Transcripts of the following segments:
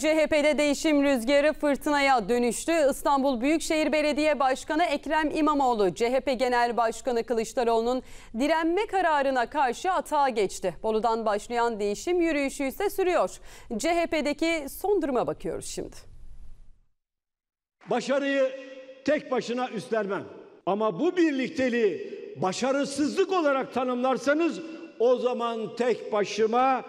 CHP'de değişim rüzgarı fırtınaya dönüştü. İstanbul Büyükşehir Belediye Başkanı Ekrem İmamoğlu, CHP Genel Başkanı Kılıçdaroğlu'nun direnme kararına karşı atağa geçti. Bolu'dan başlayan değişim yürüyüşü ise sürüyor. CHP'deki son duruma bakıyoruz şimdi. Başarıyı tek başına üstlenmem. Ama bu birlikteliği başarısızlık olarak tanımlarsanız o zaman tek başıma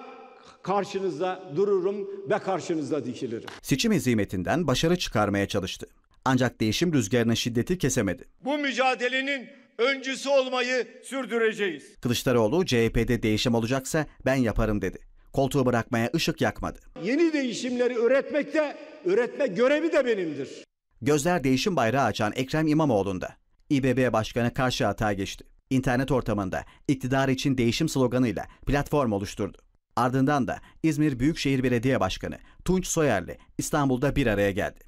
karşınızda dururum ve karşınızda dikilirim. Seçim hizmetinden başarı çıkarmaya çalıştı. Ancak değişim rüzgarının şiddeti kesemedi. Bu mücadelenin öncüsü olmayı sürdüreceğiz. Kılıçdaroğlu CHP'de değişim olacaksa ben yaparım dedi. Koltuğu bırakmaya ışık yakmadı. Yeni değişimleri öğretmekte öğretme görevi de benimdir. Gözler değişim bayrağı açan Ekrem İmamoğlu'nda. İBB Başkanı karşı hata geçti. İnternet ortamında iktidar için değişim sloganıyla platform oluşturdu. Ardından da İzmir Büyükşehir Belediye Başkanı Tunç Soyerli İstanbul'da bir araya geldi.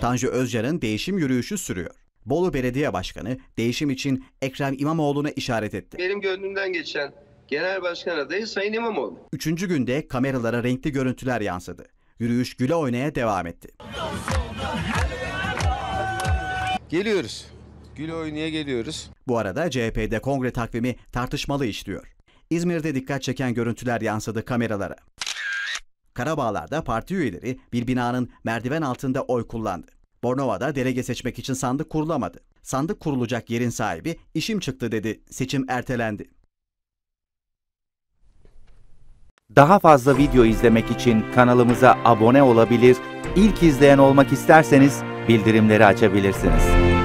Tanju Özcan'ın değişim yürüyüşü sürüyor. Bolu Belediye Başkanı değişim için Ekrem İmamoğlu'na işaret etti. Benim gönlümden geçen Genel Başkan adayı Sayın İmamoğlu. Üçüncü günde kameralara renkli görüntüler yansıdı. Yürüyüş güle oynaya devam etti. Geliyoruz. Gül oynaya geliyoruz. Bu arada CHP'de kongre takvimi tartışmalı işliyor. İzmir'de dikkat çeken görüntüler yansıdı kameralara. Karabağlar'da parti üyeleri bir binanın merdiven altında oy kullandı. Bornova'da delege seçmek için sandık kurulamadı. Sandık kurulacak yerin sahibi işim çıktı dedi. Seçim ertelendi. Daha fazla video izlemek için kanalımıza abone olabilir, ilk izleyen olmak isterseniz bildirimleri açabilirsiniz.